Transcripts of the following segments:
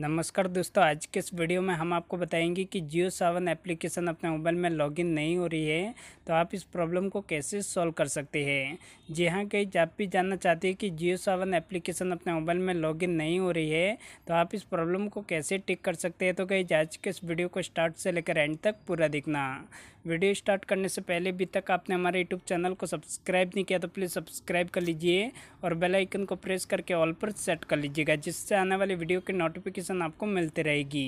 नमस्कार दोस्तों आज के इस वीडियो में हम आपको बताएंगे कि जियो सावन एप्लीकेशन अपने मोबाइल में लॉगिन नहीं हो रही है तो आप इस प्रॉब्लम को कैसे सॉल्व कर सकते हैं जी हाँ कहीं आप भी जानना चाहते हैं कि जियो सावन एप्लीकेशन अपने मोबाइल में लॉगिन नहीं हो रही है तो आप इस प्रॉब्लम को कैसे टिक कर सकते हैं तो कहीं आज के इस वीडियो को स्टार्ट से लेकर एंड तक पूरा देखना वीडियो स्टार्ट करने से पहले अभी तक आपने हमारे यूट्यूब चैनल को सब्सक्राइब नहीं किया तो प्लीज़ सब्सक्राइब कर लीजिए और बेल आइकन को प्रेस करके ऑल पर सेट कर लीजिएगा जिससे आने वाले वीडियो की नोटिफिकेशन आपको मिलती रहेगी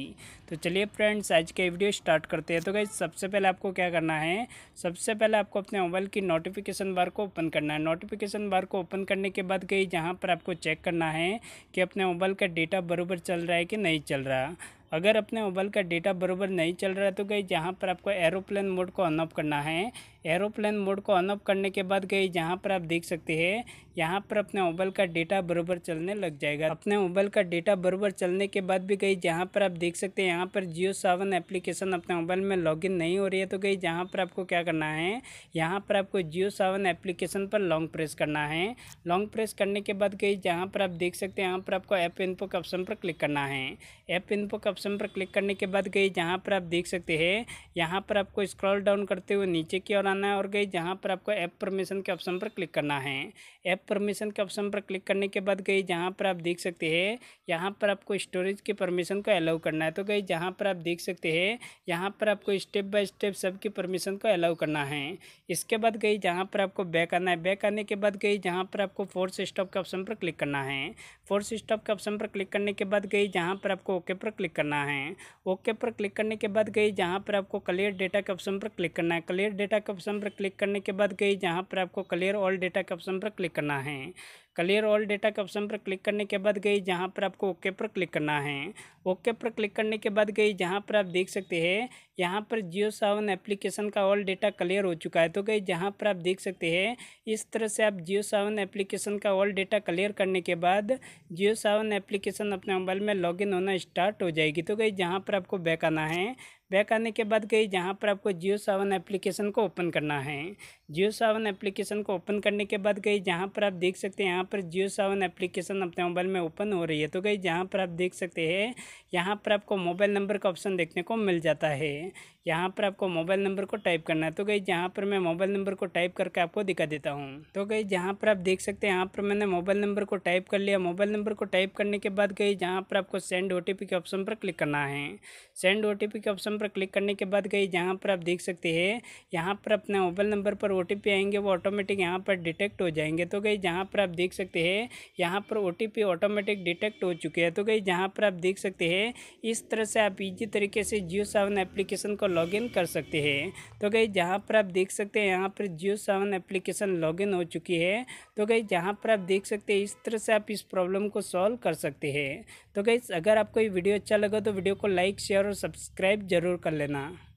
तो चलिए फ्रेंड्स आज का वीडियो स्टार्ट करते हैं तो गाइज सबसे पहले आपको क्या करना है सबसे सबसे पहले आपको अपने मोबाइल की नोटिफिकेशन बार को ओपन करना है नोटिफिकेशन बार को ओपन करने के बाद गई जहाँ पर आपको चेक करना है कि अपने मोबाइल का डेटा बरूबर चल रहा है कि नहीं चल रहा अगर अपने मोबाइल का डेटा बरूबर नहीं चल रहा है तो गई जहाँ पर आपको एरोप्लेन मोड को ऑन ऑफ करना है एरोप्लेन मोड को ऑन ऑफ करने के बाद गई जहाँ पर आप देख सकते हैं यहाँ पर अपने मोबाइल का डेटा बरोबर चलने लग जाएगा अपने मोबाइल का डेटा बरोबर चलने के बाद भी गई जहाँ पर आप देख सकते हैं यहाँ पर जियो सावन एप्लीकेशन अपने मोबाइल में लॉगिन नहीं हो रही है तो गई जहाँ पर आपको क्या करना है यहाँ पर आपको जियो सावन एप्लीकेशन पर लॉन्ग प्रेस करना है लॉन्ग प्रेस करने के बाद गई जहाँ पर आप देख सकते हैं यहाँ पर आपको ऐप इनपो के ऑप्शन पर क्लिक करना है ऐप इनपो के ऑप्शन पर क्लिक करने के बाद गई जहाँ पर आप देख सकते हैं यहाँ पर आपको स्क्रॉल डाउन करते हुए नीचे की ओर आना है और गई जहाँ पर आपको ऐप परमिशन के ऑप्शन पर क्लिक करना है ऐप परमिशन के ऑप्शन पर क्लिक करने के बाद गई जहाँ पर आप देख सकते हैं यहाँ पर आपको स्टोरेज के परमिशन को अलाउ करना है तो गई जहाँ पर आप देख सकते हैं यहाँ पर आपको स्टेप बाय स्टेप सबकी परमिशन को अलाउ करना है इसके बाद गई जहाँ पर आपको बैक आना है बैक आने के बाद गई जहाँ पर आपको फोर्स स्टॉप के ऑप्शन पर क्लिक करना है फोर्स स्टॉप के ऑप्शन पर क्लिक करने के बाद गई जहाँ पर आपको ओके पर क्लिक करना है ओके पर क्लिक करने के बाद गई जहाँ पर आपको क्लियर डेटा के ऑप्शन पर क्लिक करना है क्लियर डेटा के ऑप्शन पर क्लिक करने के बाद गई जहाँ पर आपको क्लियर ऑल डेटा के ऑप्शन पर क्लिक करना है करना है क्लियर ऑल डेटा के ऑप्शन पर क्लिक करने के बाद गई जहाँ पर आपको ओके पर क्लिक करना है ओके पर क्लिक करने के बाद गई जहाँ पर आप देख सकते हैं यहाँ पर जियो सावन एप्लीकेशन का ऑल डेटा क्लियर हो चुका है तो गई जहाँ पर आप देख सकते हैं इस तरह से आप जियो सावन एप्लीकेशन का ऑल डेटा क्लियर करने के बाद जियो सावन एप्लीकेशन अपने मोबाइल में लॉग होना स्टार्ट हो जाएगी तो गई जहाँ पर आपको बैक आना है बैक आने के बाद गई जहाँ पर आपको जियो सावन एप्लीकेशन को ओपन करना है जियो सावन एप्लीकेशन को ओपन करने के बाद गई जहाँ पर आप देख सकते हैं यहाँ पर जियो सावन एप्लीकेशन अपने मोबाइल में ओपन हो रही है तो गई जहाँ पर आप देख सकते हैं यहाँ पर आपको मोबाइल नंबर का ऑप्शन देखने को मिल जाता है यहाँ पर आपको मोबाइल नंबर को टाइप करना है तो गई जहाँ पर मैं मोबाइल नंबर को टाइप करके आपको दिखा देता हूँ तो गई जहाँ पर आप देख सकते हैं यहाँ पर मैंने मोबाइल नंबर को टाइप कर लिया मोबाइल नंबर को टाइप करने के बाद गई जहाँ पर आपको सेंड ओ के ऑप्शन पर क्लिक करना है सेंड ओ के ऑप्शन पर क्लिक करने के बाद गई जहाँ पर आप देख सकते हैं यहाँ पर अपने मोबाइल नंबर पर ओ आएंगे वो ऑटोमेटिक यहाँ पर डिटेक्ट हो जाएंगे तो गई जहाँ पर आप देख सकते हैं यहाँ पर ओ ऑटोमेटिक डिटेक्ट हो चुके हैं तो गई जहाँ पर आप देख सकते हैं इस तरह से आप इजी तरीके से जियो सावन एप्लीकेशन को लॉगिन कर सकते हैं तो कहीं जहाँ पर आप देख सकते हैं यहाँ पर जियो सावन एप्लीकेशन लॉगिन हो चुकी है तो गई जहाँ पर आप देख सकते हैं इस तरह से आप इस प्रॉब्लम को सॉल्व कर सकते हैं तो गई अगर आपको ये वीडियो अच्छा लगा तो वीडियो को लाइक शेयर और सब्सक्राइब जरूर कर लेना